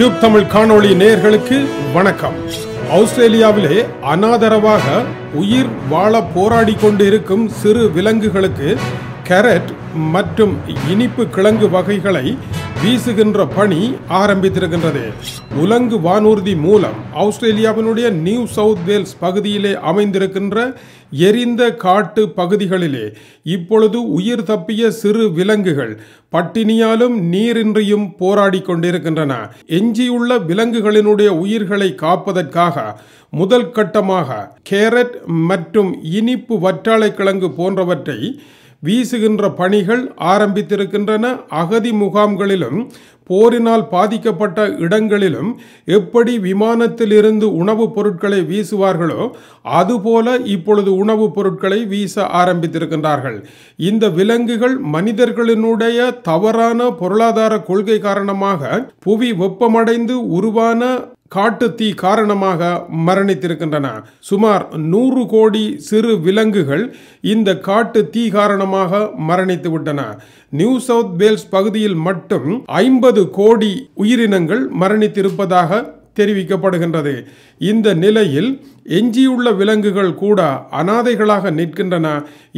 tube Tamil காணொளி நேர்களுக்கு வணக்கம் ஆஸ்திரேலியாவிலே அனாதரவாக உயிர் வாழ போராடி கொண்டு இருக்கும் சிறு விலங்குகளுக்கு கேரட் மற்றும் இனிப்பு கிழங்கு வகைகளை வீசுகின்ற பணி ஆரம்பித்திருக்கின்றது உலங்கு வானூர்தி மூலம் ஆஸ்திரேலியாவினுடைய நியூ சவுத் வேல்ஸ் பகுதியிலே அமைந்திருக்கின்ற எரிந்த காட்டு பகுதிகளிலே இப்பொழுது உயிர் தப்பிய சிறு விலங்குகள் பட்டினியாலும் நீரின்றியும் போராடி கொண்டிருக்கின்றன எஞ்சியுள்ள விலங்குகளினுடைய உயிர்களை காப்பதற்காக முதல் கட்டமாக கேரட் மற்றும் இனிப்பு கிழங்கு போன்றவற்றை வீசுகின்ற பணிகள் ஆரம்பித்திருக்கின்றன அகதி முகாம்களிலும் போரினால் பாதிக்கப்பட்ட இடங்களிலும் எப்படி விமானத்திலிருந்து உணவுப் பொருட்களை வீசுவார்களோ அதுபோல இப்பொழுது உணவுப் பொருட்களை வீச ஆரம்பித்திருக்கின்றார்கள் இந்த விலங்குகள் மனிதர்களினுடைய தவறான பொருளாதார கொள்கை காரணமாக புவி வெப்பமடைந்து உருவான காட்டு தீ காரணமாக மரணித்திருக்கின்றன சுமார் நூறு கோடி சிறு விலங்குகள் இந்த காட்டு தீ காரணமாக மரணித்து விட்டன நியூ சவுத் வேல்ஸ் பகுதியில் மட்டும் ஐம்பது கோடி உயிரினங்கள் மரணித்திருப்பதாக தெரிவிக்கப்படுகின்றது இந்த நிலையில் எஞ்சியுள்ள விலங்குகள் கூட அனாதைகளாக நிற்கின்றன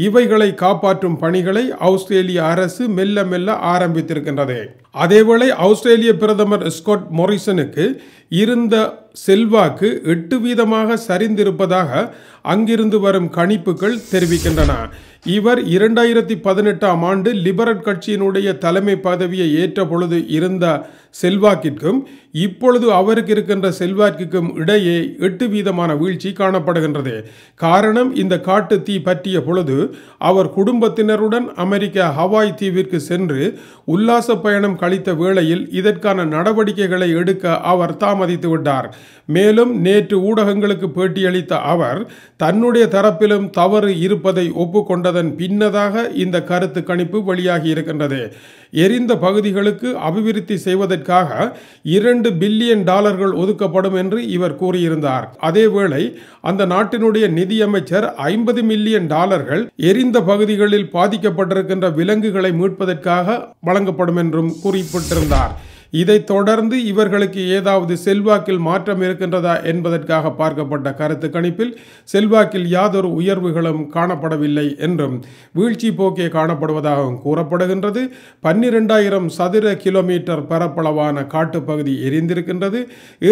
இவைகளை காப்பாற்றும் பணிகளை ஆஸ்திரேலிய அரசு மெல்ல மெல்ல ஆரம்பித்திருக்கின்றது அதேவேளை ஆஸ்திரேலிய பிரதமர் ஸ்காட் மொரிசனுக்கு இருந்த செல்வாக்கு எட்டு வீதமாக சரிந்திருப்பதாக அங்கிருந்து வரும் கணிப்புகள் தெரிவிக்கின்றன இவர் இரண்டாயிரத்தி பதினெட்டாம் ஆண்டு லிபரல் கட்சியினுடைய தலைமை பதவியை ஏற்ற பொழுது இருந்த செல்வாக்கிற்கும் இப்பொழுது அவருக்கு இருக்கின்ற செல்வாக்கிற்கும் இடையே எட்டு வீதமான வீழ்ச்சி காணப்படுகின்றது காரணம் இந்த காட்டு தீ பற்றிய பொழுது அவர் குடும்பத்தினருடன் அமெரிக்க ஹவாய் தீவிற்கு சென்று உல்லாச பயணம் கழித்த வேளையில் இதற்கான நடவடிக்கைகளை எடுக்க அவர் தாமதித்து விட்டார் மேலும் நேற்று ஊடகங்களுக்கு பேட்டியளித்த அவர் தன்னுடைய தரப்பிலும் தவறு இருப்பதை ஒப்புக்கொண்டதன் பின்னதாக இந்த கருத்து கணிப்பு வெளியாகி இருக்கின்றது எரிந்த பகுதிகளுக்கு அபிவிருத்தி செய்வதற்காக இரண்டு பில்லியன் டாலர்கள் ஒதுக்கப்படும் என்று இவர் கூறியிருந்தார் அதேவேளை அந்த நாட்டினுடைய நிதியமைச்சர் ஐம்பது மில்லியன் டாலர்கள் எரிந்த பகுதிகளில் பாதிக்கப்பட்டிருக்கின்ற விலங்குகளை மீட்பதற்காக வழங்கப்படும் என்றும் குறிப்பிட்டிருந்தார் இதை தொடர்ந்து இவர்களுக்கு ஏதாவது செல்வாக்கில் மாற்றம் இருக்கின்றதா என்பதற்காக பார்க்கப்பட்ட கருத்து கணிப்பில் செல்வாக்கில் யாதொரு உயர்வுகளும் காணப்படவில்லை என்றும் வீழ்ச்சி போக்கே காணப்படுவதாகவும் கூறப்படுகின்றது பன்னிரெண்டாயிரம் சதுர கிலோமீட்டர் பரப்பளவான காட்டுப்பகுதி எரிந்திருக்கின்றது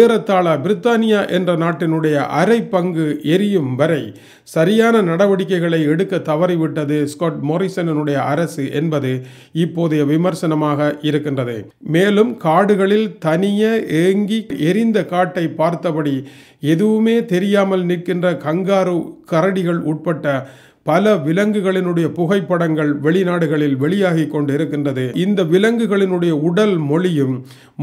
ஏறத்தாழ பிரித்தானியா என்ற நாட்டினுடைய அரை பங்கு எரியும் வரை சரியான நடவடிக்கைகளை எடுக்க தவறிவிட்டது ஸ்காட் மோரிசனனுடைய அரசு என்பது இப்போதைய விமர்சனமாக இருக்கின்றது மேலும் காடுகளில் தனியே ஏங்கி எரிந்த காட்டை பார்த்தபடி எதுவுமே தெரியாமல் நிற்கின்ற கங்காரு கரடிகள் உட்பட்ட பல விலங்குகளினுடைய புகைப்படங்கள் வெளிநாடுகளில் வெளியாகி கொண்டு இருக்கின்றது இந்த விலங்குகளினுடைய உடல் மொழியும்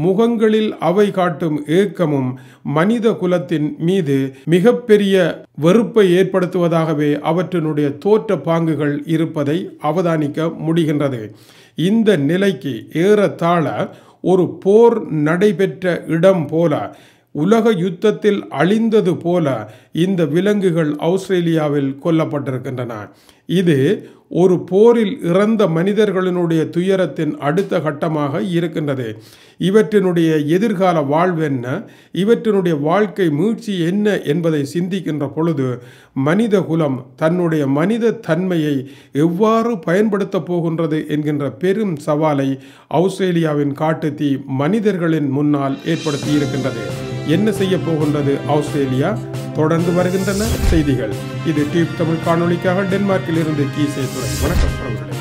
முகங்களில் அவை காட்டும் ஏக்கமும் மனித குலத்தின் மீது மிகப்பெரிய வெறுப்பை ஏற்படுத்துவதாகவே அவற்றினுடைய தோற்ற பாங்குகள் இருப்பதை அவதானிக்க முடிகின்றது இந்த நிலைக்கு ஏறத்தாழ ஒரு போர் நடைபெற்ற இடம் போல உலக யுத்தத்தில் அழிந்தது போல இந்த விலங்குகள் ஆஸ்திரேலியாவில் கொல்லப்பட்டிருக்கின்றன இது ஒரு போரில் இறந்த மனிதர்களினுடைய துயரத்தின் அடுத்த கட்டமாக இருக்கின்றது இவற்றினுடைய எதிர்கால வாழ்வென்ன இவற்றினுடைய வாழ்க்கை மீழ்ச்சி என்ன என்பதை சிந்திக்கின்ற பொழுது மனித குலம் தன்னுடைய மனித தன்மையை எவ்வாறு பயன்படுத்தப் போகின்றது என்கின்ற பெரும் சவாலை ஆஸ்திரேலியாவின் காட்டுத்தீ மனிதர்களின் முன்னால் ஏற்படுத்தி இருக்கின்றது என்ன செய்ய போகின்றது ஆஸ்திரேலியா தொடர்ந்து வருகின்றன செய்திகள் இது டீப் தமிழ் காணொலிக்காக டென்மார்க்கில் இதிலிருந்து கி சேத்துறை வணக்கம் அவர்களே